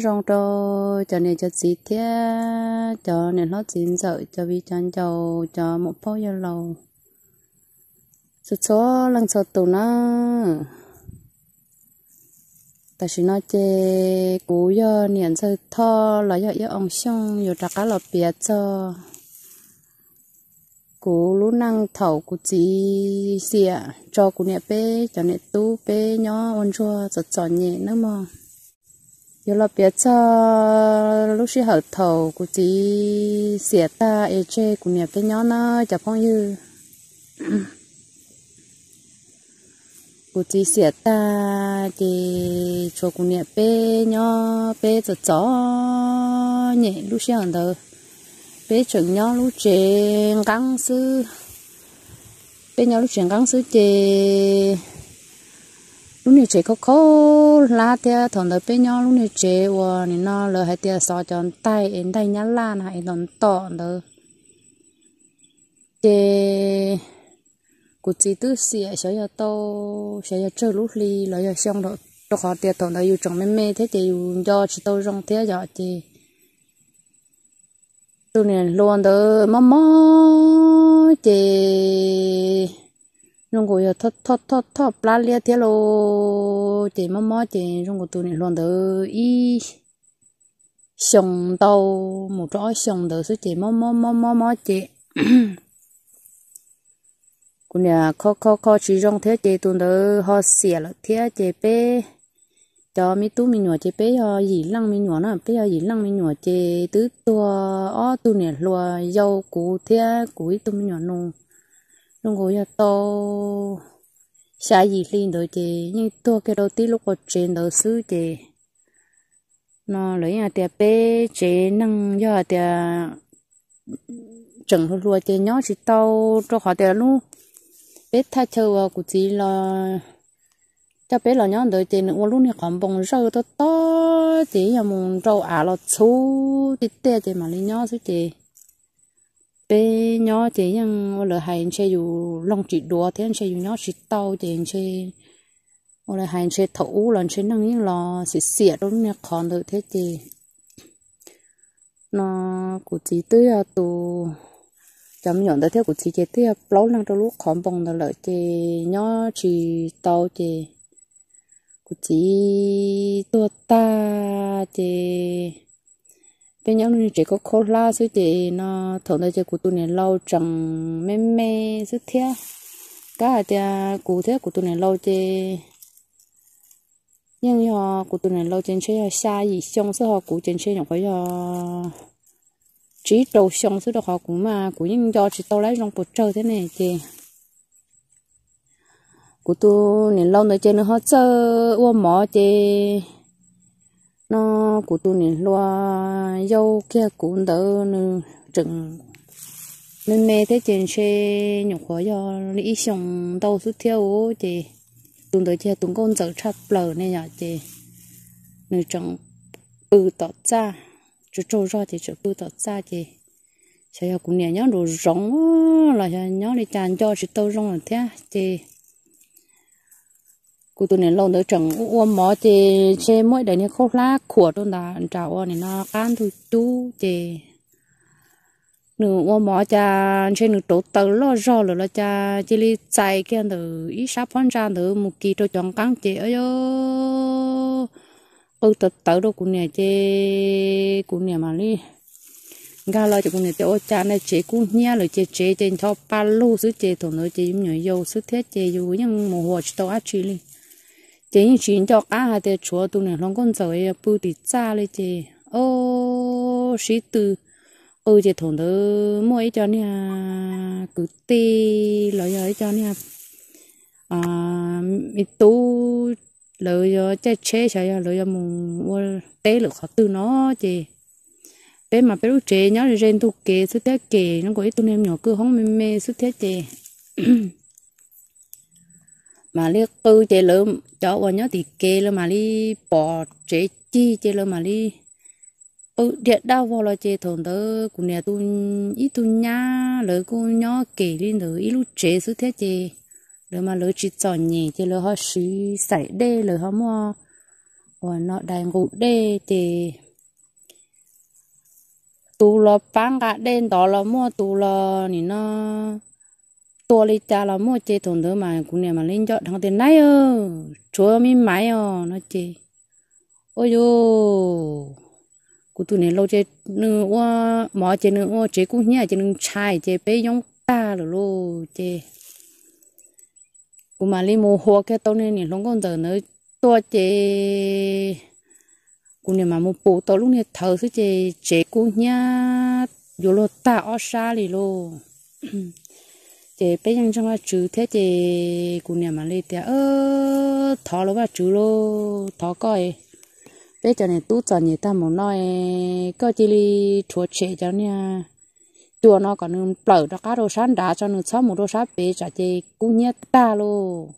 rong trâu cho nên cho xí thế cho nên nó chín sợ cho vi chăn dầu cho một bao giờ lâu số số lần số tụ nó ta chỉ nói chê cú giờ niệm sơ thơ là giờ giờ ông xong giờ trả cá lọt bia cho cú lú năng thầu cú chỉ xịa cho cú niệm bé cho nên tu bé nhỏ ôn chua giật giòn nhẹ nữa mà 有了别车，路是后头，估计写的而且姑娘跟娘呢交朋友，估计写的的做姑娘被娘被着早，你路是后头，被成娘路前刚是，被娘路前刚是的。lúc này chị có khó lá tia thằng đời bên nhau lúc này chị và nên nó lỡ hai tia sao tròn tay em tay nhá lan hay đòn tọ đó chị cụ chị tư xịa sợ giờ tô sợ giờ chơi lúc ly lỡ giờ xong rồi cho họ tia thằng đời yêu chồng mê mê thế yêu do chỉ tôi rong thế giờ chị tôi này luôn đó mắm mắm xong xong một Cô nè, co co co bé, 中国要他他他他不拉列天咯，这么么这中国都能乱得一想到么着想到是这么么么么么这，姑娘靠靠靠去让天这都能好写了天这呗。cho mi tu mi nhỏ chế bé gì lăng mi nhỏ nó bé gì lăng mi nhỏ chế tứ tua ó tu nè lùa dâu cú thế cú tu mi nhỏ nung lúc ngủ giờ to xả gì lên rồi chị nhưng tôi cái đầu tiên lúc còn trên đầu xứ chị nó lấy nhà tiệp bé chị nâng giờ tiệp chừng luôn lúa chị nhớ chị tao cho họ tiệp luôn bé thay chơi à, của chị là cho bé là nhớ đợi chị nữa luôn thì còn bông rau to to chị nhà mùng rau à là chú chị tiệp chị mà lấy nhớ chứ chị bé nhỏ thì nhưng là hai anh chơi dù long chỉ đùa thế anh chị dù nhỏ chỉ tàu thì anh chị là hai anh chị thấu là anh chị năng những là xịt xịt đúng nè còn được thế thì nó của chỉ tới à tù chấm nhọn tới theo của chỉ chơi tới à, lâu năng trong lúc còn bông được lợi chơi nhỏ chỉ tàu chơi, của chỉ tua ta chơi bên nhau nên chỉ có khô la suy chị nó thường nơi chỉ của tôi này lâu chẳng mê mê suy thế cả cha à, cụ thế của tôi này lâu chơi nhưng họ của tôi này lâu trên chơi xa gì xong sau họ cụ trên chơi những cái gì chỉ đầu xong sau đó họ cũng mà cũng nhưng do chỉ tao lấy trong bột chơi thế này chị của tôi này lâu nữa chơi nữa họ chơi uo mỏ chơi nó của tôi này loa dâu kia của đỡ nè chừng nên mẹ thấy trên xe nhục khó do lý xong đâu xuất theo chị tụng tới chơi tụng con dở chắp lờ nên nhà chị nè chừng bự tọt ra chú trâu ra thì chú bự tọt ra chị sao cũng nhẹ nhớ đồ rong là nhớ đi chăn cho chị tao rong là thế chị cụ tôi này lòng nữa chẳng uống mỏ thì chế mỗi đời này khô lá của tôi là trào này nó ăn thôi chú thì nửa uống mỏ cha chế nửa tổ tớ lo rõ rồi là cha chỉ li chạy kia nửa ít sắp phân ra nửa một kỳ tôi chọn cắn chế ấy ơ tớ tớ đâu cũng này chế cũng này mà đi ga lo cho cụ này chỗ cha này chế cũng nhia rồi chế chế trên cho ba lô sứ chế thổ nói chế giống nhỏ dâu sứ thiết chế dù những mồ hồ cho tao ác chi liền chị như chuyện cho cá hai tê chúa tu này long con rồi bù đi cha lấy chứ. ô sĩ tư ô chị thằng đó mua cho nha cứ tê lấy ấy cho nha à mi tu lấy cho chơi chế chơi lấy cho mùng tê lục họ tư nó chứ. bé mà bé lúc trẻ nhớ là rèn tu kề xuất thế kề nó có ít tu nem nhỏ cứ không mê mê xuất thế chị mà li tư chế lỡ cho qua nhớ thì kê lỡ mà li bỏ chế chi chế lỡ mà li ừ điện đau vào là chế thôn tớ cũng nè tu ít tu nhá lỡ cô nhớ kể lên thử ít lúc chế sự thế chế lỡ mà lỡ chỉ trò nhỉ chế lỡ họ xí xảy đê lỡ họ mua và nó đại ngụ đê chế tu lo bán cả đen đó là mua tu lo thì nó tôi lấy cha là mua chơi thằng đứa mà cũng nè mà lên cho thằng tiền này ơ chúa mi máy ơ nó chơi ôi yo cụ tụi này lâu chơi nữa ô mỏ chơi nữa ô chơi cũng nhá chơi nữa chai chơi bé giống ta rồi lô chơi cụ mà lên mua hoa cái tao này này không còn giờ nữa tôi chơi cụ này mà mua bộ tao lúc này thở chứ chơi chơi cũng nhá vô lô ta ở xa lì lô thì bây giờ chúng ta trừ thế thì cụ nhà mà lấy thì ơ thọ lỗ bà trừ lô thọ coi bây giờ này tu cho người ta muốn nói cái gì đi chúa chế cho nha chùa nó còn nương bờ đó cá đồ sáng đá cho nương sáu một đồ sáng bể cho chị cũng nhớ ta lô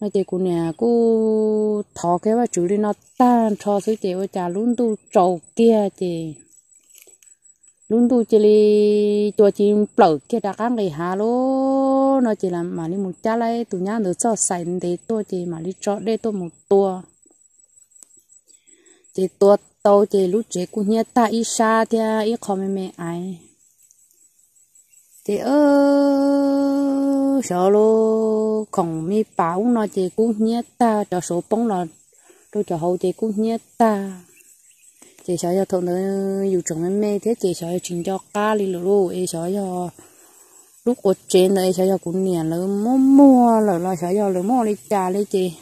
nó chị cô nhà cô thọ cái bà chủ đi nó tan cho số chị ở nhà luôn tu trầu kia chị luôn tu chỉ là cho chim bở kia đã căng cái hà lô nó chỉ là mà đi một cha lấy tụi nhá nó cho sành thì tôi chỉ mà đi cho đây tôi một tua chỉ tua tàu chỉ lúc chỉ cũng nhớ ta ít xa thì ít khó mẹ mẹ ai chỉ ơ sợ lô không mi bảo nó chỉ cũng nhớ ta cho số bông là tôi cho hậu chỉ cũng nhớ ta chị sợ cho thôn nó dù trồng em mê thế chị sợ chuyện cho cá đi lulu em sợ cho lúc ở trên đấy, sợ cho cũng nhẹ lỡ mua mua lỡ lo sợ cho lỡ mua đi trà đi chị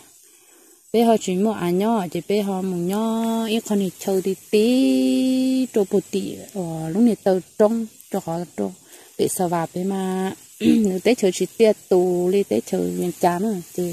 bé họ chuyện mua ăn à nhỏ chị bé họ mua nhỏ ít con thì chơi đi tí trộn bột tí, ở ờ, lúc này tao trông cho họ trông bị sợ vào bé mà nếu tới chơi chỉ tiệt tù đi tới chơi nhân chán rồi chị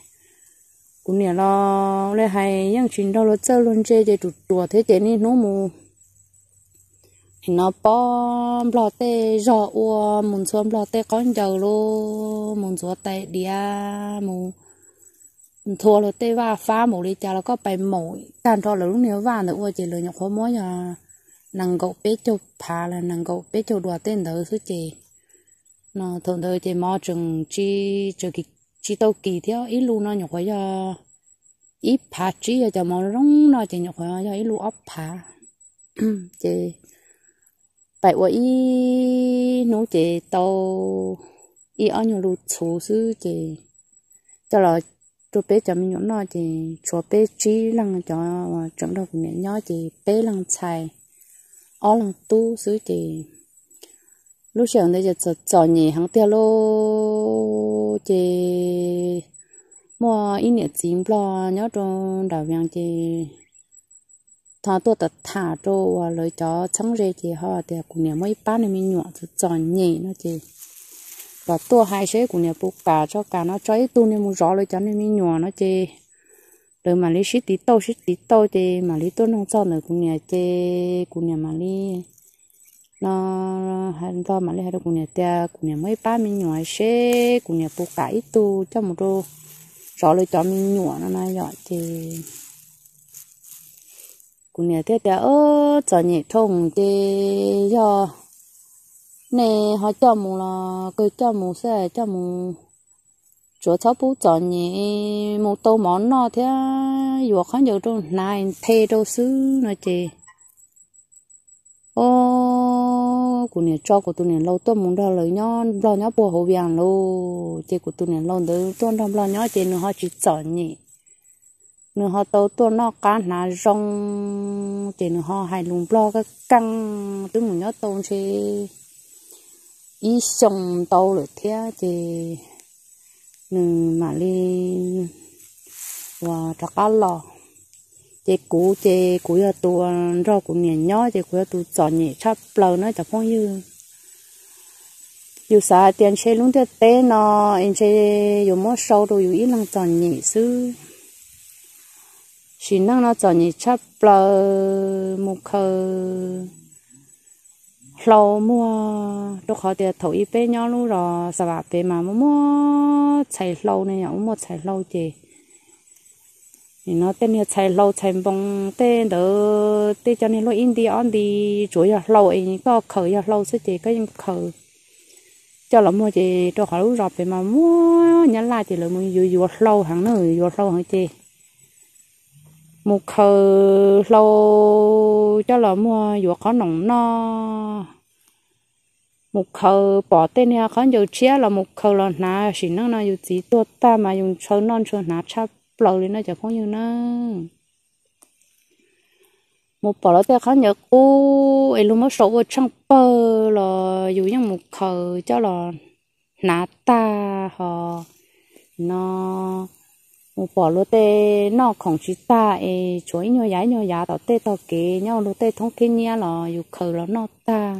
cũng nè lo lấy hay những chuyện đó lo chơi luôn chơi chơi chuột chuột thế chơi nên nó mù nó bỏ bỏ tê rõ ua muốn xuống bỏ tê con giờ lô muốn xuống tay đi à mù thua lo tê va phá mù đi chả là có bài mù, tàn cho là lúc nếu va nữa ua chỉ lừa nhọc khó mối giờ à. nàng cậu bé cho phá là nàng cậu bé châu đùa tên đỡ thứ chị nó thường thôi chị mò chừng chi chờ kịch chỉ tàu kỳ theo ít lu nó nhục cho ít phá trí cho mà rong nó chỉ nhục cho ít lu ấp phá chị bảy quả ít nấu chị tàu ít ăn nhiều lu chú sư chế, cho là chú bé cho mình nhúng nó chế chú bé trí lăng cho trong đầu mẹ nhỏ chế, bé lăng xài ở lăng tu sư chế, lúc sáng đây giờ cho nhỉ hàng tiêu lô chị mua ít nhất chín lo nhớ trong đào vàng chị thà tôi tập thả cho và lấy cho trắng rê chị họ để cũng nhà mấy bán này mình nhọn cho tròn nhỉ nó chị và tôi hai sẽ cũng nhà bục cả cho cả nó chơi tu nên muốn rõ lấy cho nên mình nhọ nó chị rồi mà lấy xít tí tô xít tí tô chị mà lấy tôi nông cho nữa cũng nhà chị cũng nhà mà lấy nó hắn to mà lấy hai đứa cùng nhà ta cùng nhà mấy ba mình nhỏ xe cùng nhà bố cải tu cho một đô rõ lời cho mình nhỏ nó nói dọn thì cùng nhà ta đã ơ cho nhẹ thông thì do nè họ cho mù là cứ cho mù xe cho mù chỗ cháu bố cho nhẹ một tô món nó thế vừa khó nhiều trong này thê đâu xứ nó chè ô của nè cho của tôi nè lâu tôi muốn đo lấy nhó lo nhó bùa hổ vàng lô chị của tôi nè lâu tới tôi đo lo nhó chị nó họ chỉ sợ nhỉ nó họ tàu tôi nó cá nà rong chị nó họ hay lùng lo cái căng tôi muốn nhó tôi chị ý xong tàu rồi thế chị nè mà đi và chắc lò chị cũ chị cũ giờ tụ rau của nhẹ nhỏ chị cũ giờ tụ chọn nhẹ chắp lâu nó chả phong như dù xa tiền xe luôn thế té nó anh xe dù mất sâu rồi dù ít năng chọn nhẹ sư chỉ năng nó chọn nhẹ chắp lâu một khờ lâu mua đồ khó tiền thổi ít bé nhỏ luôn rồi sao bà bé mà mua mua chạy lâu này cũng mua chạy lâu chị nó tên như chạy lâu chạy bông tên đó tên cho nên lo in đi ăn đi chủ yếu lâu ấy có khởi yếu lâu sẽ chỉ cái khởi cho là mua chỉ cho họ lúc rọp mà mua nhắn lại thì là mua vừa vừa lâu hàng nữa vừa lâu hàng chị một khởi lâu cho là mua vừa có nồng no một khờ bỏ tên nha khó nhiều chia là một khờ là nà chỉ nó là dùng gì tốt ta mà dùng sơ non sơ nà chắp lâu lên nó chả có như nó một bỏ lỡ ta khó nhớ ô ấy luôn mới sổ ở trong bờ là dù như một khờ cho là nà ta họ nó một bỏ lỡ tê nó không chỉ ta ấy chuối nhau giá nhau giá tao tê tao kế nhau lỡ tê thông kinh nha là dù khờ là nó ta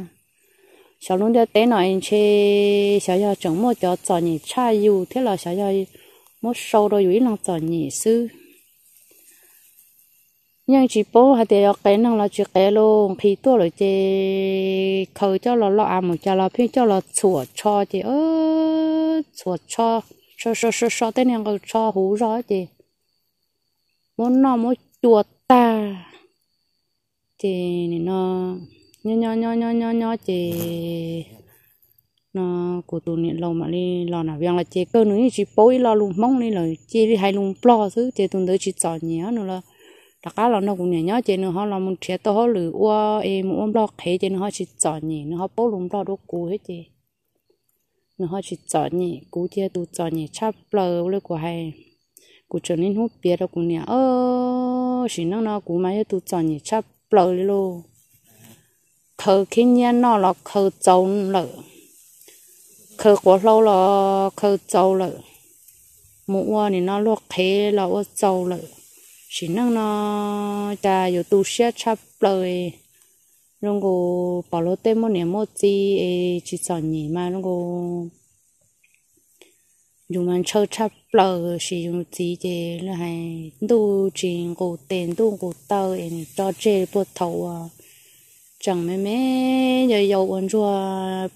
sau lúc đó tê nói chê sau giờ chẳng mua cho cho nhị cha dù thế là sau giờ một sâu đôi dưới lòng tỏ nhị sư nhưng chỉ bố hay để cái năng là chỉ cái luôn khi tôi rồi thì khởi cho nó lo ăn một cho nó phía cho nó chùa cho thì ơ chùa cho cho cho cho cho tên này cho hú rõ thì muốn nó muốn chùa ta thì nó nhó nhó nhó nhó nhó nhó thì nó của tụi niệm lâu mà đi lò nào việc là chế cơ nữa chỉ bôi lo luôn mong đi là chế đi hai luôn lo thứ chế tụi đứa chỉ chọn nhé nữa là đặc cá là nó cũng nhẹ nhớ chế nữa họ là muốn chế to họ lử ua em muốn lo khé chế nữa họ chỉ chọn nhỉ nữa họ bôi luôn lo đồ cũ hết chế nữa họ chỉ chọn nhỉ cũ chế tụi chọn nhỉ chắp lờ lên của hay cũ cho nên hút bia đâu cũng nhẹ ơ chỉ nó nó cũ mà tụi chọn nhỉ chắp lờ lên luôn khờ khi nhiên nó là khờ trâu lợ khờ quá lâu là khờ trâu lợ mua thì nó luộc khế là ô trâu lợ chỉ năng nó cha yêu tu sửa chắp lời rong go bảo lô tê một niệm mua gì chỉ sợ nhỉ mà rong go dùng mình chơi chắp lời chỉ dùng gì để là hay tu chỉ go tiền tu go tao cho chơi bút thầu à chẳng mấy mẹ giờ dầu quần rùa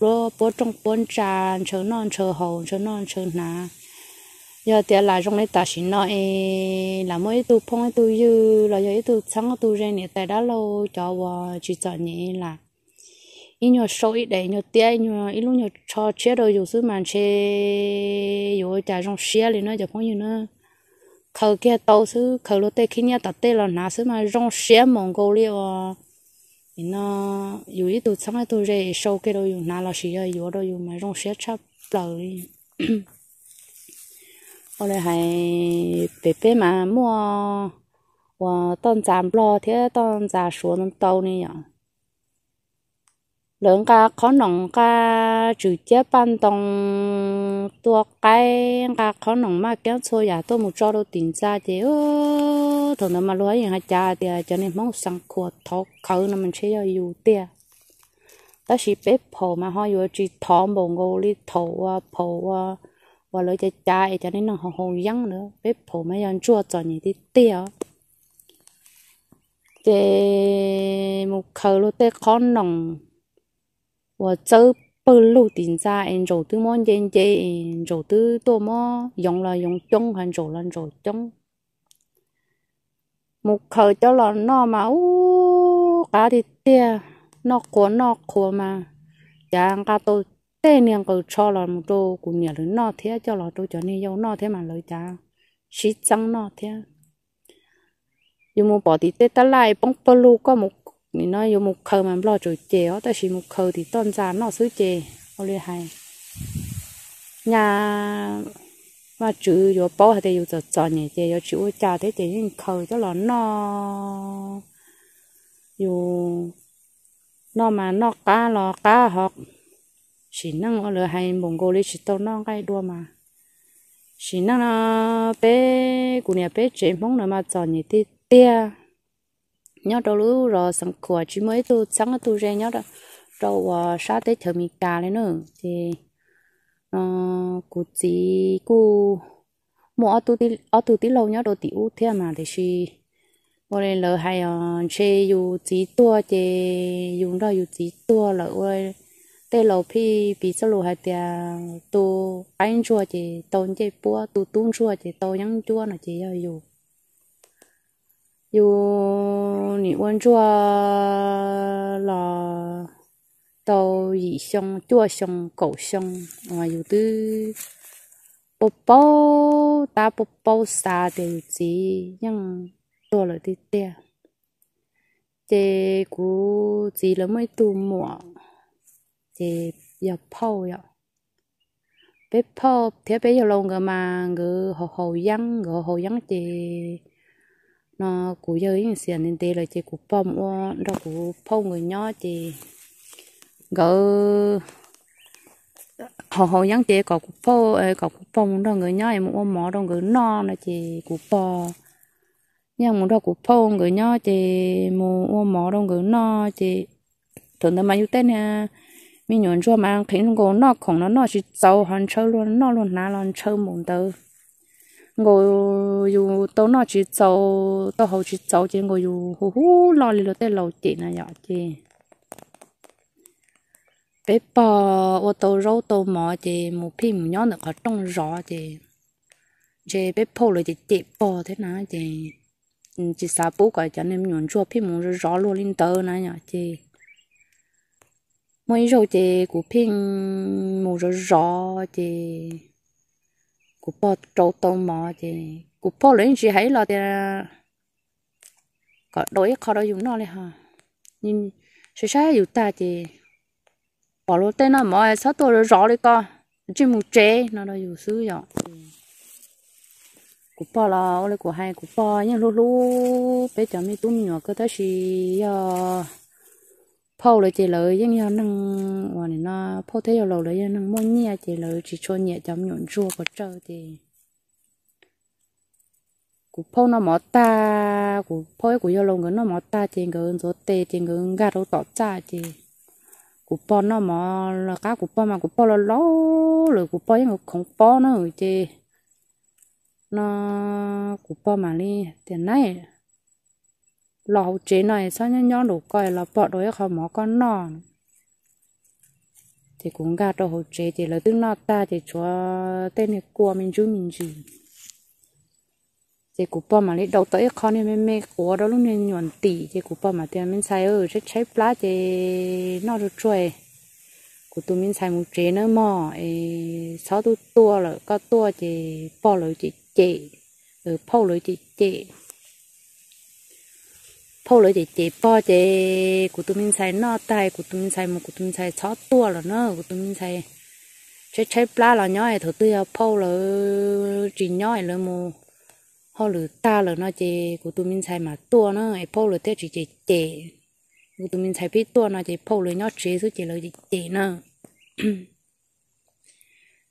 bố bố trong bốn trà chờ non chờ hồng, chờ non chờ nà giờ tiền là trong đấy ta chỉ nói là mỗi tu phong tu dư là giờ tu sáng tu ra nè tại đó lâu cho vợ chỉ cho nhẹ là ít nhiều sâu ít đấy nhiều tiền nhiều ít lúc nhiều cho chế rồi dù số mạnh, chế, dù trả trong xe thì nó giờ phong như nó khâu kia tàu xứ khâu lô tê khi nhà tạt tê là nà xứ mà trong xe mông cổ liều nó dù ít tụt sáng tụt rễ sâu cái đâu dù nào là xí rồi dù đâu dù mà rong xé chắp lờ đi ở đây hay bé bé mà mua và tôm giảm lo thế tôm giảm xuống nó tàu này nhở lượng cá khó nồng cá trừ chế ban tông ตัวไก่กับขนมมาแก้วโชยาตัวมุจโรติงจ้าเดียวถนมาล้ยหังจ้าเดียจะนี่มองสังขวดทอกเขานั่นมันเชื่ออยู่เดียแต่สิเป็ดพอมาห้อยอยู่จีทอมบงโกลิทอว่าพอว่าว่าเลยจะจ่ายจะนี่น้องหงยังเนอะเป็ดพอไม่ยังชั่วจอนอยู่ที่เดียวเจมุเขาลูกเต้ขนมว่าเจ้า bơ lô tiền ra anh rồi tư món dên dê em rồi tư tô mò dùng là dùng chung hay rồi là rồi chung một khởi cho là nó mà u cá thì tia nó của nó của mà chàng cá tôi tê niên cầu cho là một đồ của nhà nó thế cho là tôi cho nên yêu nó thế mà lời chàng xí trắng nó thế dù một bỏ thì tê ta lại bóng bơ lô có một 你那有木口嘛，不就借，但是木口的端茶那是借，我厉害。nhà mà chữ yo bao hay yo cho cho nhỉ thì yo chữ cha thế những khâu cho là nó yo nó mà nó cá là cá học chỉ năng ở lửa hay mông gô chỉ tao nó cái đua mà chỉ năng nó bé cụ nhà bé chuyện mong nó mà cho nhỉ thì tia nhớ đâu lú rồi sắm cửa chỉ mới tu sáng tu ra nhớ đó đâu sa tế chờ mình cả lên nữa thì nó ờ, cụ chỉ cụ mua tu tí ở tu tí lâu nhớ đồ tí thêm mà thì chỉ vô lên lỡ hay ờ, chơi dù chỉ tua thì dùng đó dù chỉ tua lỡ ơi tê lầu phi bị sao lù hai tia tu anh chua thì tôn chơi bùa tu tung chua thì tô nhắn chua là chị dùng 有你问着了，到一箱、多箱、狗箱啊，有的包包大包包啥的有这样多了的点，这股子了没多么，这要泡要。bé po thế bé giờ lâu người mà người hồ hồ dân người hồ dân thì nó cú giờ những xiên nên tê là chị cú bom o nó cú phong người nhỏ chị gỡ họ họ nhắn chị có cú phô có cú phong đó người nhỏ em mua mỏ đó người no là chị cú bò nhưng muốn đó cú phong người nhỏ chị mua mỏ đó người no chị thường thường mà yêu tên nè mình nhuận cho mà khiến nó nó không nó nó chỉ giàu hơn chơi luôn nó luôn ná luôn chơi mồm tới ngồi dù tao nó chỉ sầu tao hầu chỉ sầu chỉ ngồi dù hú hú lo lì lo tê lầu chị này nhỏ chị bé bò ô tô rau tô mò chị một phi một nhỏ nữa có trong rõ chị chị bé phô rồi chị chị bò thế nào chị chị sao bố gọi cho nên nhuận chua phi một rõ luôn lên tơ này nhỏ chị mỗi rồi chị của phi một rõ chị cụ bỏ trâu tông mò thì cụ bỏ lấy gì hay là thì có đối khó đó dùng nó เลย ha nhưng sự sai dù ta thì bỏ lô tên nó mò sao tôi rõ đi co chỉ một chế nó đó dù xứ rồi cụ bỏ là ô lê của hai cụ bỏ nhưng lúc lúc bây giờ mi tụi nhỏ cứ tới xì ờ phô rồi chị lỡ giống như năng hoàn này nó phô thế rồi lỡ năng mua nhẹ chị lỡ chỉ cho nhẹ chấm nhọn rùa của trời thì của phô nó mỏ ta của phô của yêu lâu người nó mỏ ta chị người số tê chị người gà đâu tỏ cha chị của phô nó mỏ là cá của phô mà của phô là ló rồi của phô những không phô nó rồi chị nó của phô mà đi tiền này lò chế này sao nhá nhó đủ coi là bỏ đối khó mỏ con nọ thì cũng gà đồ hồ chế thì là tương nọ ta thì chúa tên này của mình chú mình gì thì cũng bỏ mà lấy đầu tới khó nên mình mê của đó lúc nên nhuận tỷ thì cũng bỏ mà tiền mình xài ở rất cháy lá thì nó được chuối của tụi mình xài một chế nữa mò sáu tụi tua là có tua thì bỏ lỡ chị chị ở phâu lỡ chị phô lối thì chế bò chế của tụi mình nọ tay của tụi mình xài một của tụi mình xài chó tua là nó của tụi mình xài chế chế bla là nhói thử tư phô chỉ nhói là mù họ lử ta là nó chế của tụi mà tua nó ai phô thế chỉ chế chế của tụi mình xài biết tua nó chế phô số chế lối chế chế nó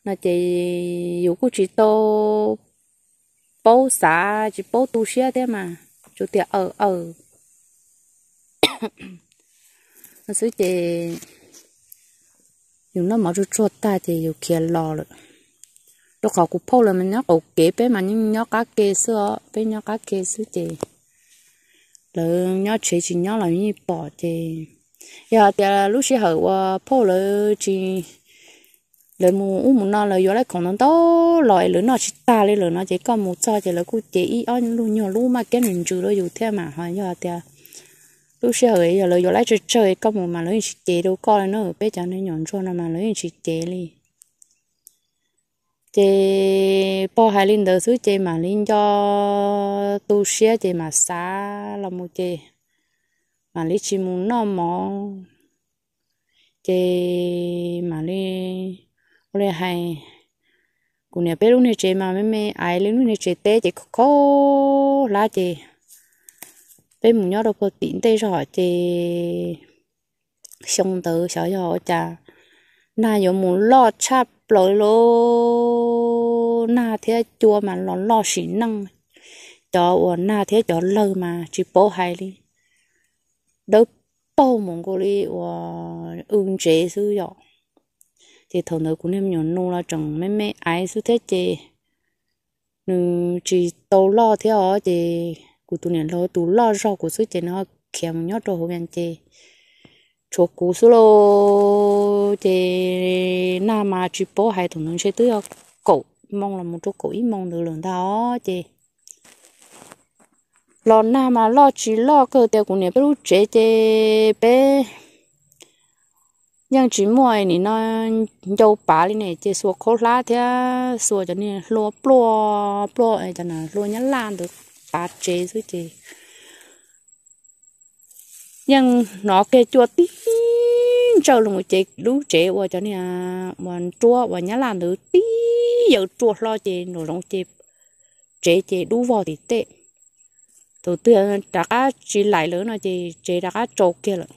nó chỉ tô bố xã chỉ bố tu xe thế mà chú tiệt ở ờ, ờ nó suy chế dùng nó mở cho cho ta thì dùng kia lo rồi lúc họ cũng phô là mình nhóc ổ kế bé mà nhưng nhóc cá kê xưa bé nhóc cá kê suy chế lỡ nhóc chế chỉ nhóc là như bỏ thì giờ thì lúc xưa họ ờ, phô là chỉ lời mù u mù nó lời vô lại còn nó to lời lửa nó chỉ ta lên lửa nó chỉ còn một cho thì lời cụ chế ý ăn luôn nhiều luôn mà cái mình trừ nó dù thế mà hỏi giờ thì lúc xưa ấy giờ lời giờ lái chơi chơi có một mà lấy chị chế đâu coi nó ở bên chẳng nó nhọn cho nó mà lấy chị chế đi chế bỏ hai linh đầu thứ chế mà linh cho tu sửa chế mà xá là một chế mà lấy chỉ muốn nó mỏ chế mà lấy lấy hai cũng nhà bé lúc này chế mà mấy mấy ai lúc này chế té chế khó lá chế bên mình nhớ đâu có tín tê rõ thì xong tới sợ rõ cha na yo muốn lo chắp lối lô na thế chua mà lo lo xí năng cho ủa na thế cho lơ mà chỉ bố hay đi đâu bố mong cô đi ủa ưng chế sư rõ thì thầu nữ cũng nên nhổn nô là chồng mấy mấy ái sư thế chế chỉ tàu lo thế họ thì của tụi này lo tụi lo rau của số tiền nó kèm nhót cho hộp chê chỗ cũ số lô chê na mà chỉ bố hai thằng nó sẽ tới cổ mong là một chỗ cổ ít mong được lượng đó chê lo na mà lo chỉ lo cơ tê cũng nè bé lúc chế chê bé nhưng chỉ mỗi nè nó dâu bà lên nè chê xua khô lá thế xua cho nè lúa plô plô ấy cho nè lúa nhá lan được ba chế rồi chị nhưng nó kê chua tí trâu luôn chị lú chế qua cho nên mình chua và nhá làm thứ tí giờ chua lo chị nó rong chị chế chị đu vào thì tệ từ từ đã cá chị lại lớn rồi chị chị đã cá trâu kia rồi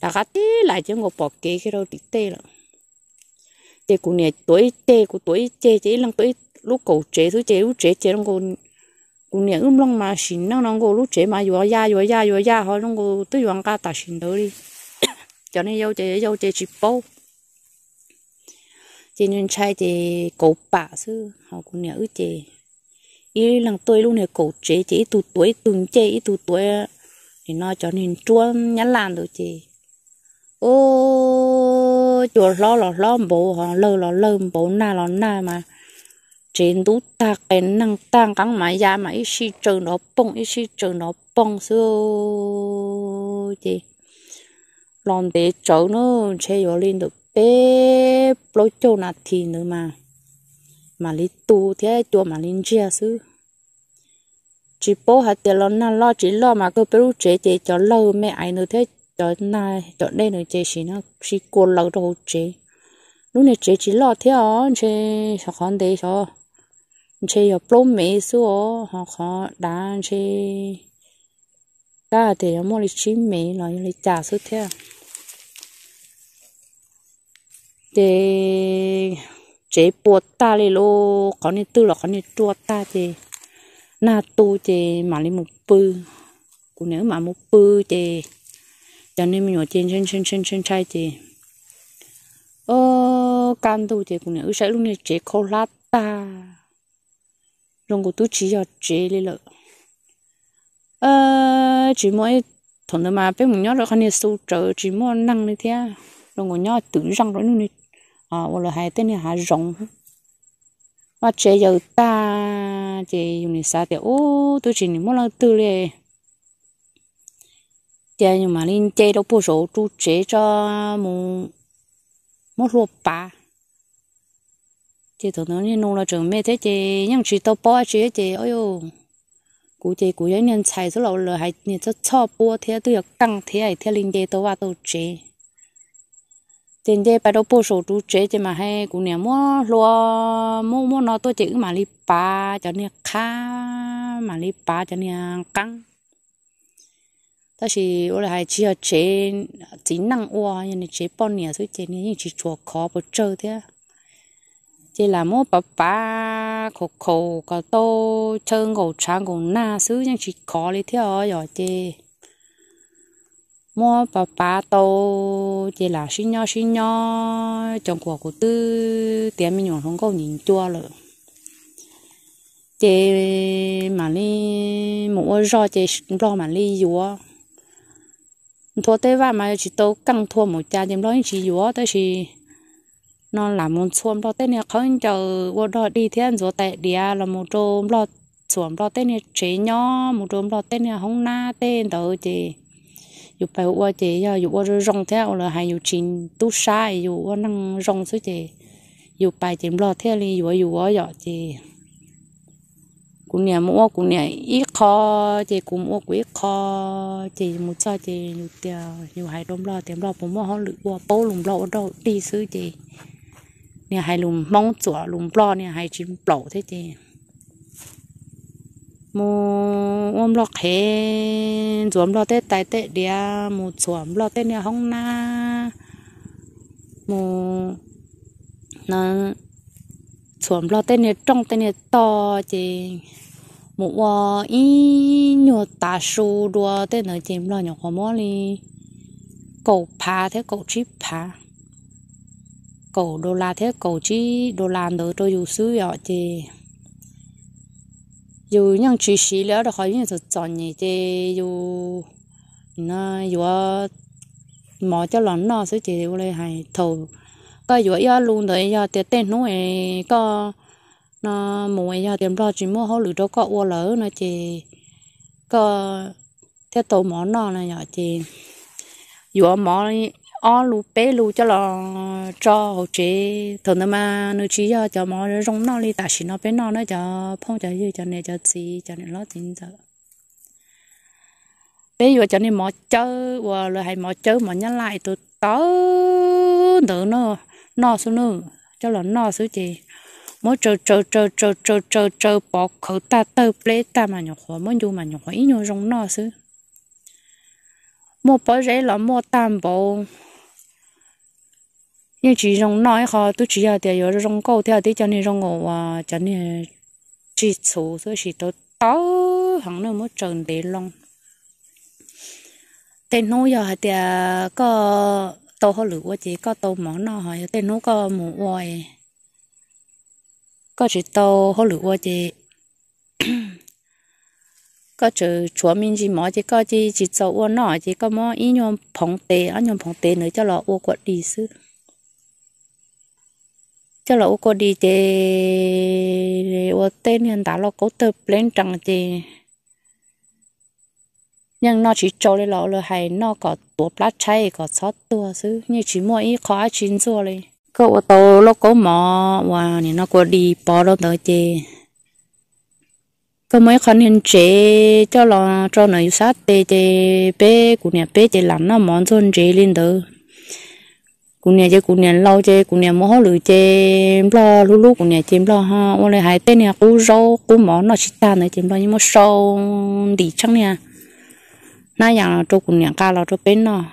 đã cá tí lại chứ ngồi bỏ kế cái đâu thì tệ rồi chị của nè tuổi tệ của tuổi chế chế lần tuổi lúc cầu chế thứ chế lúc chế chế nó còn cũng nè ưm long mà xin năng nó cô lúc chế mà vừa ya vừa ya vừa ya họ nó cô tự vọng ca ta xin tới đi cho nên yêu chế yêu chế chỉ bao chế nên trai chế cổ bả sư họ cũng nè ư chế ý lần tôi luôn nè cổ chế chế tụ tuổi từng chế ý tụ tuổi thì nó cho nên chua nhắn làm được chế ô chùa lo lo lo bộ họ lo lo lơ bộ na lo na mà chiến đủ ta cái năng tăng cắn mà ra mà ít si trừ nó bông ít si trừ nó bông xưa gì làm để chỗ nó che vào lên được bé lối chỗ nào thì nữa mà mà lý tu thì chỗ mà lên chia xứ chỉ bố hạt tiền lo na lo chỉ lo mà cứ bêu chế chế cho lâu mẹ ai nữa thế cho na cho đây nữa chế xí nó xí cô lâu đâu chế lúc này chế chỉ lo thế ó chế sao khó đấy sao chế ở plôm mẹ số họ họ đã chế đã thì ở mỗi me mẹ là lấy trả số thế thì chế bột ta lên lô có nên tư là có nên chua ta thì na tu thì mà lên một bự của nếu mà một bự thì cho nên mình ở trên trên trên trên trên trai thì ờ can tu thì cũng nếu sẽ luôn chế khô lát ta rong của tôi chỉ cho chế lên rồi ờ chỉ mỗi thằng đó mà bé mình nhớ rồi con này sâu trở chỉ mỗi năng như thế rong của nhớ tự răng rồi luôn à hoặc là hai tên này hà rong và chế giờ ta chế dùng để sao thì ô tôi chỉ mỗi lần tự lệ chế nhưng mà linh chế đâu bổ số chú chế cho một một lô ba chị thường nó nên nông là trường mẹ thế chị nhưng chị tao bỏ chị chị ôi ô cú chị cú ấy nên chạy số lâu là hay nên cho cho bỏ thế tôi là căng thế hay thế linh chị tao vào tao chị tiền chị bà đâu bỏ số tu chị chị mà hay cú nhà mua lúa, mua mua nó tôi chị mà li ba cho nên khá mà li ba cho nên căng ta chỉ ở là hay chỉ ở chị chỉ năng oa nhưng chị bỏ nhà số chị nên chỉ chùa khó bỏ chơi thế chỉ là mua bà bà khổ khổ có tô chân khổ trang khổ na xứ nhưng chỉ có lý theo rồi chị mua bà bà tô chỉ là xí nhau xí nhau trong cuộc của tư tiền mình nhọn không có nhìn chua rồi chỉ mà đi mua rau chỉ rau mà đi dúa thua tế và mà chỉ tô căng thua một cha chị nói chỉ dúa tới chỉ nó làm một xuồng lo tên này không chờ vô đó đi thiên rồi tại địa là một trôm lo xuồng lo tên này chế nhỏ một trôm lo tên này không na tên đó chị dù phải qua chị giờ dù qua rong theo là hay dù chín tu sai dù qua năng rong số chị dù phải chị lo theo đi dù qua giờ chị cũng nhà mua cũng nhà ít kho chị cũng mua quỹ kho chị một cho chị nhiều tiền nhiều hai đom lo tiền lo cũng mua họ lựa bố lùng lo đâu đi xứ chị เนี่ยให้ลุมมองจั่วลุมปลอเนี่ยให้ชิมเปล่าเท่จริงมูอมลอกเห็นสวมลอเต้ไตเต้เดียมูสวมลอเต้เนี่ยห้องหน้ามูนั่นสวมลอเต้เนี่ยจ้องเต้เนี่ยต่อจริงมูว่าอีหนูตาชูดัวเต้เนี่ยจริงลอหนูขโมยเลย狗爬，它狗去爬。cổ đô la thế cổ chi đô la nữa tôi dù xứ vậy thì dù những chỉ xí lỡ đó khỏi như thật chọn nhỉ thì dù nó dù mỏ cho lón nó sẽ chỉ lấy hay thầu có dù ở luôn đấy giờ tiền tên nó ấy có nó mua giờ tiền đó chỉ mua hỗ lửa đó có ô lỡ nó chỉ có thế tổ mỏ nó này nhở chỉ dù mỏ ó lú bé lú cho là cho hồ chế thổ mà nó chỉ cho cho mò rong nó đi tả nó bé nó nó cho phong cho như cho này cho chị cho này nó chính cho bé vừa cho nên mò chơi vừa rồi hay mò chơi mà nhắc lại tụ tớ nữa nó nó số nữa cho là nó số chị mỗi chờ chờ chờ chờ chờ chờ chờ bỏ khẩu ta tơ ple ta mà nhỏ khó mỗi dù mà nhỏ khó ít nhỏ rong nó số, một bỏ rễ là một tam bộ nhưng chỉ rong nói họ tôi chỉ là để rồi rong câu theo để cho nên rong ngộ à, cho nên chỉ số thôi chỉ tôi tao hẳn nó mới trần để long tên nó giờ thì có tàu họ lửa chỉ có tàu mỏ nó hỏi tên nó có mù oai có chỉ tàu họ lửa chỉ có chỉ chúa mình chỉ mỏ chỉ có chỉ chỉ tàu nó chỉ có mỏ ý nhóm phồng tê ở nhóm phồng tê nữa cho là ô quật đi xứ cho là cô đi chế ô tên hiện tại là cố tự lên chẳng chế nhưng nó chỉ cho lên lọ là hay nó có tổ lá chay có sót tua chứ như chỉ mua ít khó chín xua lên cô ô tô nó có mỏ và thì nó có đi bỏ đâu tới chế có mấy con hiện chế cho là cho nó sát tê chế bé của nhà bé chế làm nó món chôn chế lên đó cụ nè chơi cụ nè lâu chơi cụ nhà mua lười chơi lo lú lú cụ nè chơi lo ha ô này hai tên nè cụ rau cụ món nó chỉ ta này chơi lo nhưng mà sâu đi chăng nè nãy giờ là chỗ cụ nè cá là chỗ bên nọ,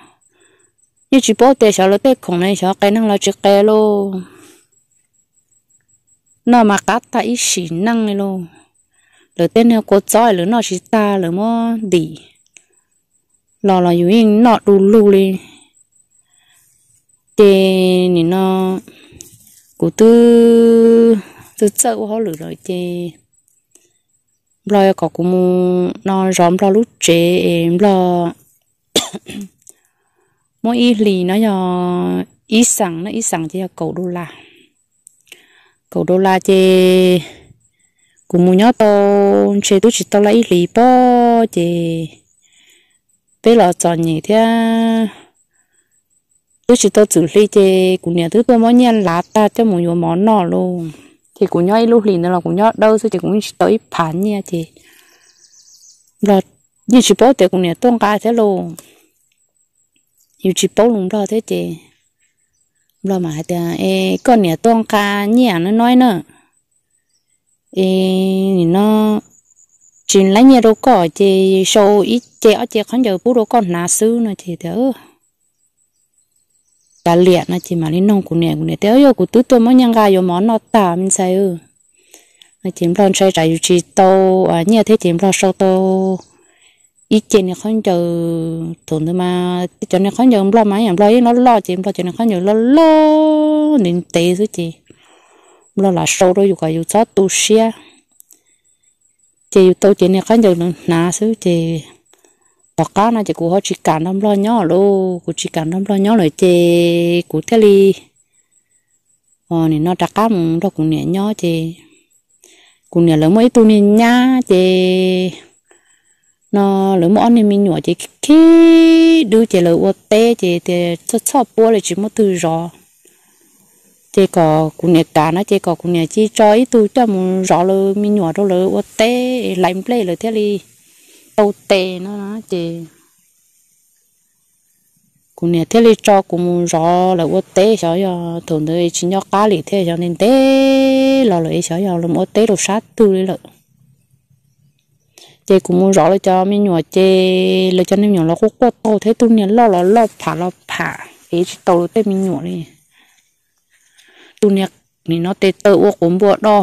như chỉ bỏ tiền sao lo tiền không này sao cái năng là chỉ cái lô, nó mà cá ta ít xí năng này lô, rồi tên nè cụ chơi rồi nó chỉ ta rồi mà đi lo là yêu nó đu lú đi tê nè nó cụ tư tư sợ họ lử rồi tê rồi có cụ mu nó róm lo lúc chế em lo mỗi ít lì nó giờ ít sẵn nó ít sẵn chỉ cầu đô la cầu đô la chế cụ mu nhỏ tao chế tôi chỉ tao lấy lì bao chế bây giờ chọn gì thế tôi chỉ tôi xử lý thì cũng nhà thứ tôi mỗi nhà lá ta cho một nhiều món nọ luôn thì cũng nhoi lúc liền là cũng nhoi đâu thì cũng tới phản nha thì là như chỉ bố thì cũng nhà tôi cái thế luôn như chỉ bố luôn đó thế thì là mà thì ê con nhà tôi cái nhà nó nói nữa ê nó chỉ lấy nhà đâu có thì sau ít chế ở chế không giờ bố đâu con nà sư nữa thì thế ta liệt nó chỉ mà lên nông của nè của nè téo yo của tứ tôi mới nhang ra yo món nó tả mình sai ư nó chỉ lon sai trái chỉ tô à nhớ thế chỉ lon sau tô ít trên này không chờ thuận thương mà cho này không chờ lo mà nhầm lo nó lo chỉ lo cho nên không chờ lo lo nên tệ chứ chị lo là sâu đó yêu cái yêu chó tu sía chị yêu tôi chị này không chờ nó nà chứ chị có cá nó chỉ cú họ chỉ cả năm lo nhỏ lô cú chỉ cả năm lo nhỏ rồi chị, cú thế li ờ nên nó đặt cá mùng đó cũng nhẹ nhỏ chị, cú nhẹ lớn mấy tuổi nên nhá chị, nó lớn món nên mình nhỏ chị khi đưa chê lớn ô tê chê thì cho cho bố lại chỉ một từ rõ chị có cú nhẹ cá nó chị có cú nhẹ chỉ cho ít tuổi cho một rõ là mình nhỏ đâu là ô tê lại play là thế li tàu tè nó nó chị cũng nè thế cho cũng rõ là ô tê sợ giờ thường tới chỉ nhóc cá lì thế cho nên tê là lại sợ giờ làm ô tê đồ sát tư đấy lợi chị cũng muốn rõ là cho mình nhỏ chị là cho nên nhỏ nó cũng có to thế tôi nhớ lo lo lo phá lo phá ấy chỉ tàu tê mình nhỏ đi tôi nhớ thì nó tê tự ô cũng bộ đo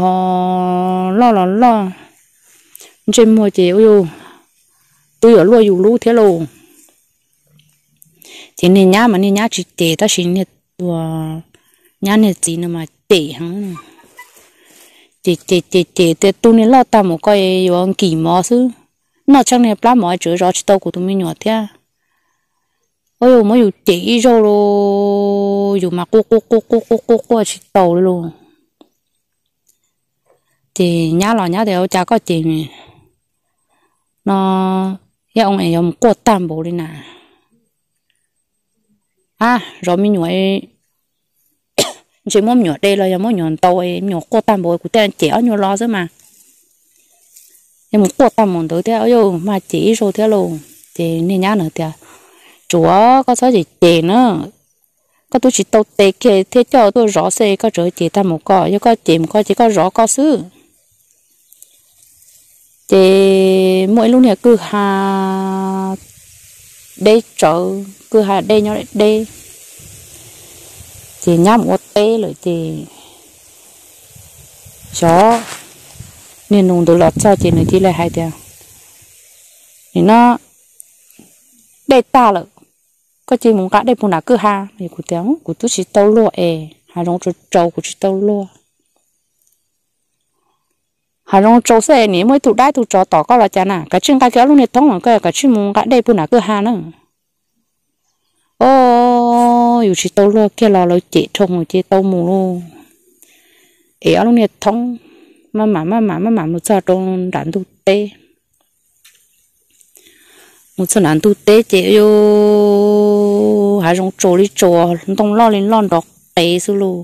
lo lo lo trên mua chị ôi tôi ở luôn dù lú thế luôn thì nên nhà mà nên nhá chỉ tệ ta chỉ nên tua nhá nên gì nữa mà tệ hằng tệ tệ tệ tệ tệ tôi nên lo ta một cái yon kỳ mò xứ nó chẳng nên plá mò chữ rõ chữ tao của tôi mình nhỏ thế à. ôi mà dù tệ rồi rồi dù mà cô cô cô cô cô cô cô chữ tao luôn thì nhá lo nhá thì ông cha có chị nó ya ông em có tam bố đi nà à rồi mình nhồi chỉ muốn nhồi đây là muốn nhồi tàu em nhồi tam bố cụ tên chéo nhồi lo chứ mà em có tam bố tới thế ơi mà chỉ rồi theo luôn thì nên nhá nữa thì chúa có sao gì chè nữa có tôi chỉ tàu tê kê thế cho tôi rõ xe có trở chỉ ta một cò chứ có chỉ một có chỉ có rõ có xứ chè mỗi lúc này cứ hà đây trở cứ hà đây nhau đấy đây thì nhắm một tê rồi thì chó nên nung đồ lọt cho chị nữa thì là hai tiền thì nó đây ta là có chị muốn cả đây bụng nào cứ hà thì cụ tiếng cụ tôi chỉ tao lụa e hà rong trâu cụ chỉ tao lụa hà luôn trâu sẽ nè mới tụ đại tụ cho tỏ có là cha nà cái chân cái kéo luôn nhiệt thông cái cái chân mông cái đây bữa nào cứ hà nữa ô dù chỉ tao lo kia lo lo chị thông chị tao mù luôn ế luôn nhiệt thông mà mà mà mà mà mà một giờ trong đàn tụ tê một số đàn tụ tê chị yêu hai rong trâu đi trâu không lo lên lon đọc tê xu luôn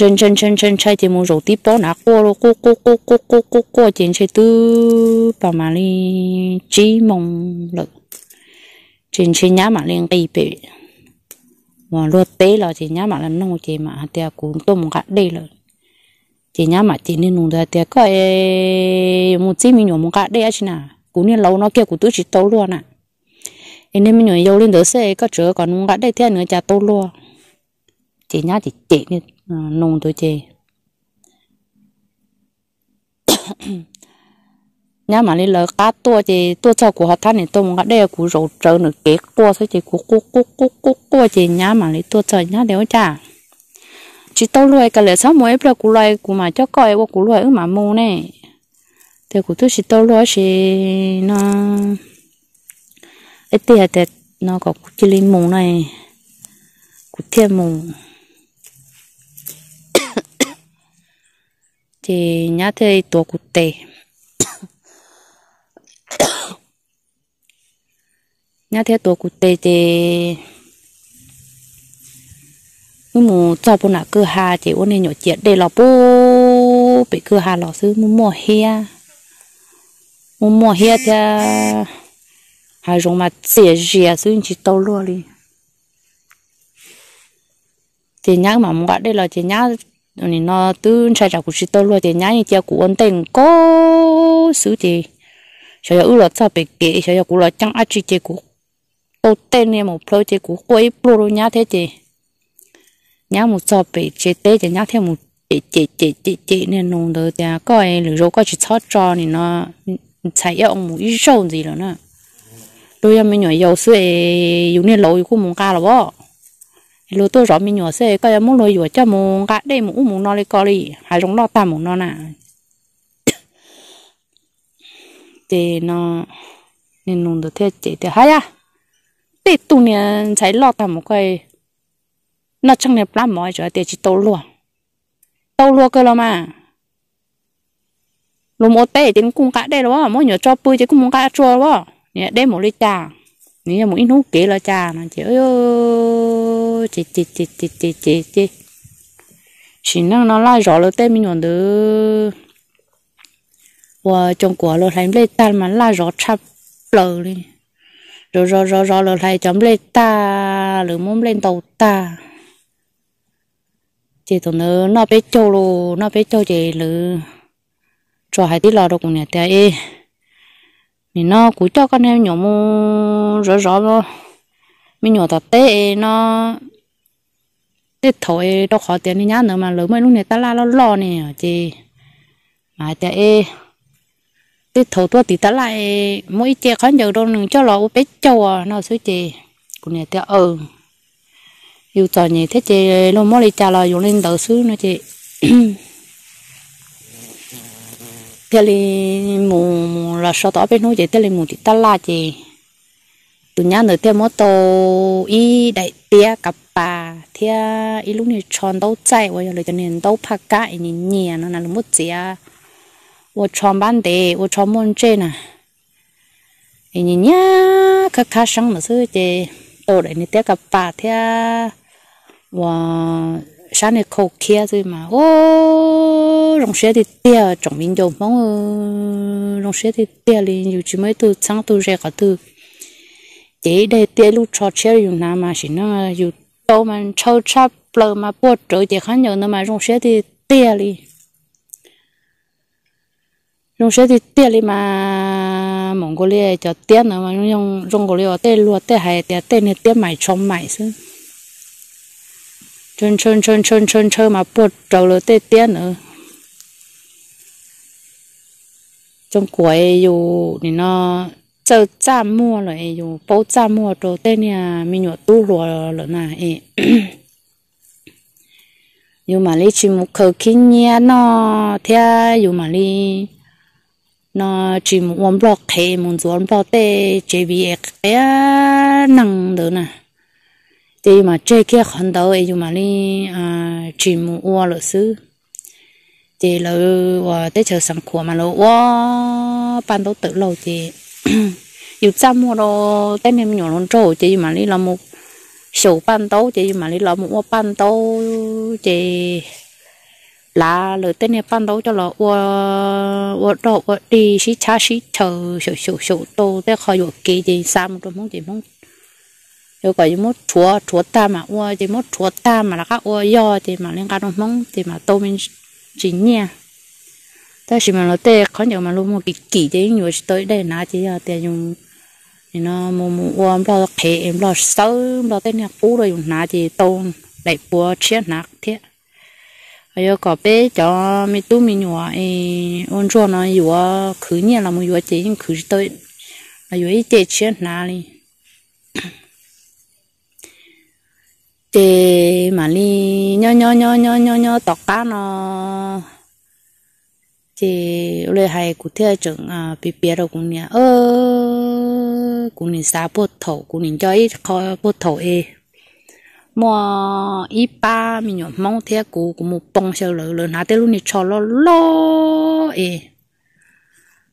chân chân chân chân chạy thì muốn rổ tí bó nã cô lô cô cô cô cô cô cô cô chén chạy tư bà mà đi chỉ mong lực chén chạy nhá mà lên cây bể mà luôn tế là chén nhá mà làm nông chè mà tia cũng tôm gạt đây rồi chén nhá mà chén nên nông ra tia có ai một chỉ mình nhổ một gạt đây chứ nào cũng nên lâu nó kia cũng tôi chỉ tấu luôn à nên mình nhổ dâu lên đỡ xe có chữa còn nông gạt đây thì nữa chả tấu luôn chị nhá chị ờ, chị nung tôi chị nhá mà đi lỡ cá tua chị tua sau của họ thân thì tôi muốn cái đây của rượu trở được kế qua thôi chị cú cú cú cú cú cú chị nhá mà đi tua trời nhá đéo chả chị tao loài cái lẽ sao mỗi bữa cú loài cú mà cho coi của cú loài ở mà mua nè thì cú tôi chị tao loài chị nó ít tiền thì nó có cái linh mù này cú thêm mù thì nhá thầy tổ cụ tề nhá thầy tổ cụ tề thì mới mù cho bố nào cứ hà thì ôn này nhỏ chuyện để lò bố bị cứ hà lò sư mua mua hè mua mua hè thì à, hà rồng mà xỉa rìa sư chỉ tàu luôn đi chị nhá mà mua đây là chị nhá nên nó tư trai trả của chị tôi luôn thì nhá như tiêu của ôn có số tiền, sau giờ ư là sao bị kệ sau giờ của là chẳng ai chị chị của ô tên này một pro chơi cũng quay pro luôn nhá thế chị nhá một sao bị chơi tê thì nhá thêm một chị chị chị chị chị nên nông đó thì à, coi lửa rồi coi chị thoát cho thì nó chạy ông một ít sâu gì rồi nữa đôi em mình nhỏ dầu sữa dùng nên lâu cũng muốn ca là bao lúa tôi rõ mình nhỏ xe em muốn lôi vừa cho mùng, gã đây mùng mù nó lấy co đi hay giống lo ta mù nó nè thì nó nên nung được thế chỉ thì hay à để tu nè chạy lo ta một cái nó chẳng nè làm mọi chuyện để chỉ tàu lúa tàu lúa cơ là mà lúa một tệ thì cũng cả đây rồi, mỗi nhỏ cho bươi thì cũng muốn cả cho rồi, nè đây một ly trà nè một ít nút kế là trà nó chỉ ơi ô chị chị chị chị chị chị chị chỉ năng nó lại rõ là tên mình còn được và trong quả là thành lấy tan mà lại rõ chắp lờ đi rồi rồi rồi rồi là thành chấm lấy ta rồi muốn lên tàu ta chị tụi nó nó bé châu lô nó bé châu chị lử cho hai tí lò đâu cũng nhà tây thì nó cúi cho con em nhỏ mu rõ rõ mình nhỏ tập tê nó tết thôi đâu khó tiền đi nhá nữa mà lớn mấy lúc này ta la lo lo nè à, chị mà tại ê tết thôi tua thì ta lại mỗi chị khó nhiều đâu đừng cho lọ bé châu à nó xứ chị cũng này ta ờ yêu trò nhỉ thế chị nó mỗi đi trả lời dùng lên đầu xứ nữa chị thế là mù là sao tỏ bên nó chị thế là mù thì ta la chị tụi nhau nữa theo mốt tô y đại tia cặp bà thia y lúc này tròn đâu chạy và giờ lại cho nên đâu phá cả y nhìn nhẹ nó là lúc mốt gì à và tròn ban đề và tròn môn trên à y nhìn nhá các khá sáng mà sư chê tô đại này tia cặp bà thia và sáng này khô kia rồi mà ô rong xe thì tia trong mình dùng mong rong xe thì tia liền dù chỉ mới từ sáng từ rẻ cả từ chỉ để tiền lúc cho chơi dùng nào mà xin nó dù đâu mà trâu chắp lờ mà bột trời thì khá nhiều nó mà dùng xe thì tiền đi dùng xe thì tiền đi mà mong cô lia cho tiền nữa mà dùng dùng cô lia tiền luôn tiền hay tiền tiền này tiền mày trong mày chứ chân chân chân chân chân chân mà bột trời rồi tiền tiền nữa trong cuối dù thì nó sợ cha mua lại dù bố cha mua đồ tên nhà mình nhỏ tu lùa lỡ nà ấy dù mà lý chỉ một khẩu kinh nhé nó thế dù mà lý nó chỉ một ông bọc thế một số ông bọc thế chỉ vì cái năng đó nè thì mà chơi kia khẩn đầu ấy dù mà lý à chỉ một ông lỡ xứ thì lỡ và tới chờ sẵn của mà lỡ ban đầu tự lâu thì dù sao mua đồ tên em nhỏ nó trổ chỉ mà đi làm một số pan tố chỉ mà đi làm một pan tố chỉ là lời tên em ban đầu cho là ua ua đồ ua đi xí cha xí chờ sổ sổ sổ tô để khỏi ua kì gì sao một trong mong chỉ mong rồi một chúa chúa ta mà ua chỉ một chúa ta mà là các ua do thì mà lên cả trong mong thì mà tô mình chỉ nha ta chỉ mà nó tê khó nhiều mà luôn một kỳ kỳ thế nhiều tới đây nãy chỉ là à, tê dùng nó mua mua ôm lo khé em lo sâu lo tê nhà cũ rồi dùng nãy chỉ tôn đại búa chia nạc thế bây giờ có bé cho mi tu mi nhỏ ấy ôn cho nó vừa à, khứ nhẹ là một vừa à, chỉ nhưng khứ tới là vừa tê chia nã đi tê mà đi nhó nhó nhó nhó nhó nhó tọt cá nó thì lấy hay cụ thể chẳng à bị bé đâu cũng nhà ơ cũng nhìn xa bột thổ cũng nhìn cho ít khó bột thổ ê mà ít ba mình nhớ mong thế cụ cũng một bông sầu lỡ lỡ nát luôn đi cho lo lo ê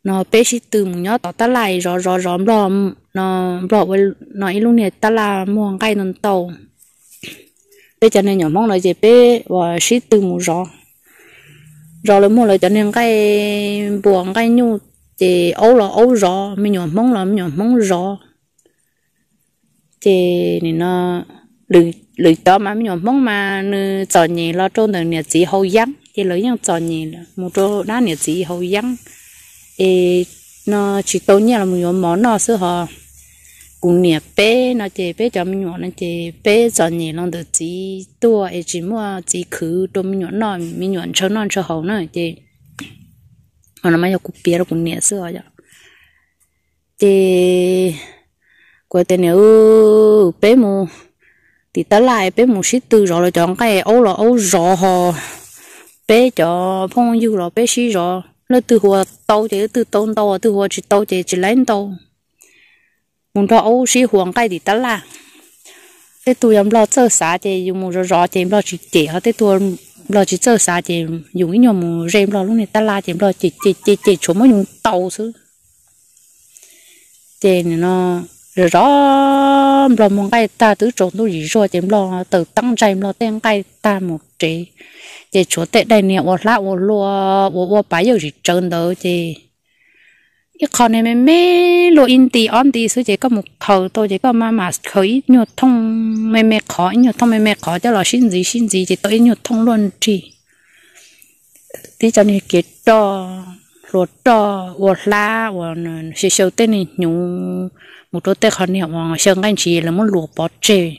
nó bé chỉ từ một nhớ tỏ ta lại rõ rõ rõ rõ nó rõ với nó ít luôn này ta là mua cái nón tàu bây giờ này nhỏ mong nói gì bé và chỉ từ một rõ rồi là mua lại cho nên cái buồn cái nhu thì ấu là ấu rõ mình nhỏ mong là mình nhỏ mong rõ thì nên nó lười lười to mà mình nhỏ mong mà nó cho nhỉ lo trôn được nhà chỉ hậu giang thì lấy nhau cho nhỉ một chỗ đá nhà chỉ hậu giang thì nó chỉ tốn nhà là mình nhỏ món nó xưa họ cũng nhà bé nó chỉ bé cho mình nhỏ nó chỉ bé cho nhẹ nó được chỉ tua ấy chỉ mua chỉ khứ đồ mình nhỏ nó mình nhỏ cho nó cho hậu nó chỉ mà nó mới có bé nó cũng nhà xưa vậy chỉ quay tên nếu bé mu thì tới lại bé mu xí từ rồi chọn cái ấu là ấu rõ hò bé cho phong du là bé xí rõ nó từ hồ tàu chỉ từ tông tàu từ hồ chỉ tàu chỉ chỉ lấy tàu muốn rõ ô sĩ hoàng cái gì tất là thế tôi em lo chơi xa thì dùng một rõ thì em lo chỉ chỉ họ thế tôi lo chỉ chơi xa thì dùng cái nhóm một rèm lo lúc này tất là thì em lo chỉ chỉ chỉ chỉ chỗ mới dùng tàu chứ thì nó rồi rõ lo một cái ta thứ trộn tôi gì rồi thì em lo từ tăng trai em lo tên cái ta một chế thì chỗ tệ đây nè ô lá ô lúa ô ô giờ gì trơn đó thì con em lo ti ti, 一考呢，妹录音地安地，所以这个木头到这个妈妈可以肉痛，妹妹考肉痛，妹妹考这老心子心子，这到肉痛乱治。tí cho tôi nên cái trò lúa trò ổ lá ổ sẽ sâu tên này nhúng một đôi tay khó nhẹ mà sân anh chỉ là muốn lúa bỏ chơi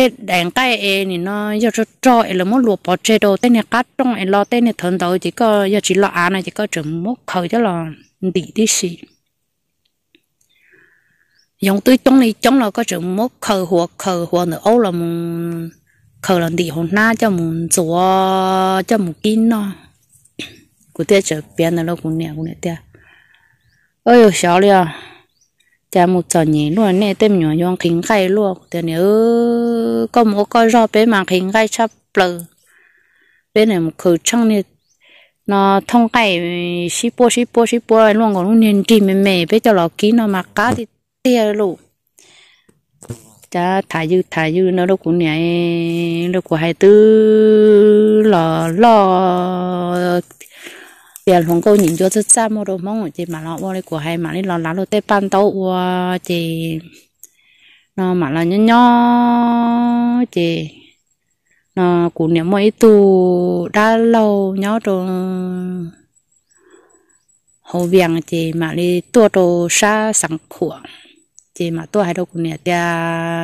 tết đàn cái e thì nó giờ cho cho e là muốn luộc bỏ chế đồ tết này cắt trong e lo tết này thần đầu chỉ có giờ chỉ lo ăn này chỉ có chuẩn mốt khởi cho là đi đi xì dùng tưới trong này trong là có chuẩn mốt khởi hoặc khởi hoặc nữa ô là mùng khởi là đi hồn na cho mùng chúa cho mùng kín nó của tết trở biến là nó cũng nè cũng nè tia ơi xảo liền cha một trò nhỉ luôn nè tem nhỏ nhon khinh khai luôn thế này nè có một coi rau bé mà khinh khai chắp lờ bên này một khử trăng nè nó thông cái xí po xí po xí po luôn còn luôn nhìn trì mềm mềm bé cho lọ ký nó mặc cá thì tia luôn cha thả dư thả dư nó đâu cũng nhảy đâu cũng hay tư lò lò giờ không cô nhìn cho chút xa mua đồ mong rồi chị mà nó vô của hai mà đi lo lá lô tê pan tàu qua chị nó mà là nhỏ nhỏ chị nó cũng niệm mấy tu đã lâu nhỏ rồi hồ viện chị mà đi tua đồ xa sẵn khổ chị mà tua hai đâu cũng niệm tia,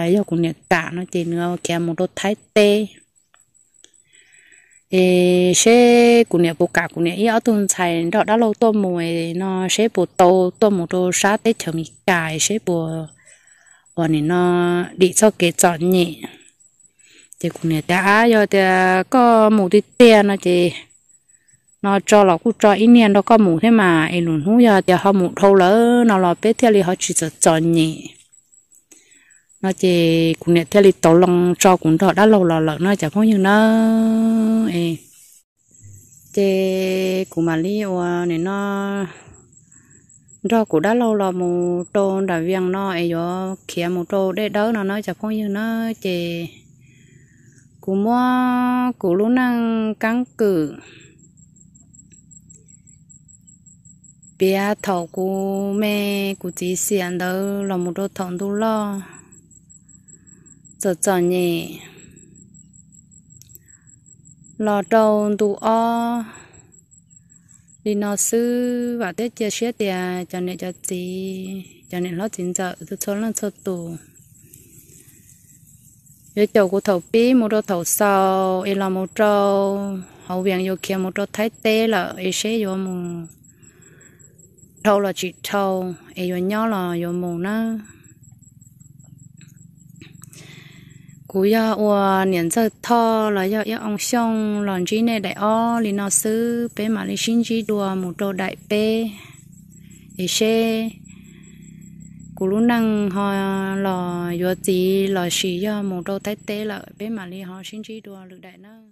yêu cũng niệm cả nó chị nữa kèm một đôi thái tê ê xe của nhà bố cả của nhà ý ở xài đó đã lâu tôm mùi nó xe bố tô tôm mùi đồ sát tết chờ mì cài xe bố và nên nó đi cho kế chọn nhỉ thì cũng nhà đã rồi thì có mù đi tiền nó thì nó cho là cũng cho ít niên đó có mù thế mà ai luôn hú giờ thì họ mù thâu lỡ nó là bé theo họ chỉ cho chọn nhỉ nó chỉ cũng nhận theo lịch tổ lòng cho cũng thọ đã lâu lò lợn nó chả có như nó ê chê cũng mà lý này nó do cũng đã lâu lò một tô đã viên nó ấy gió kia một tô để đỡ nó nó chả có như nó chê cũng mua cũng luôn năng căng cử bia thầu của mẹ của chị xiên đó là một đôi thằng đu lo giờ giờ nhẹ lò đầu tụ o đi nó sư và tết chia sẻ tiền à? cho nên cho chị cho nên lo tiền giờ tôi số lần số tù giờ chầu của thầu bí một đôi thầu sau y là một trâu hậu viện vô kia một đôi thái tế là y sẽ vô mù thâu là chỉ thâu y vô nhỏ là vô mù nữa cú ya wa nian zơ tho là ya ya ông xong lòn chỉ này đại o li nó sư bé mà li xin chỉ đùa một đồ đại bé để xe cú lũ năng họ là yo gì là xì ya một đồ tay tế là bé mà li họ xin chỉ đùa lự đại năng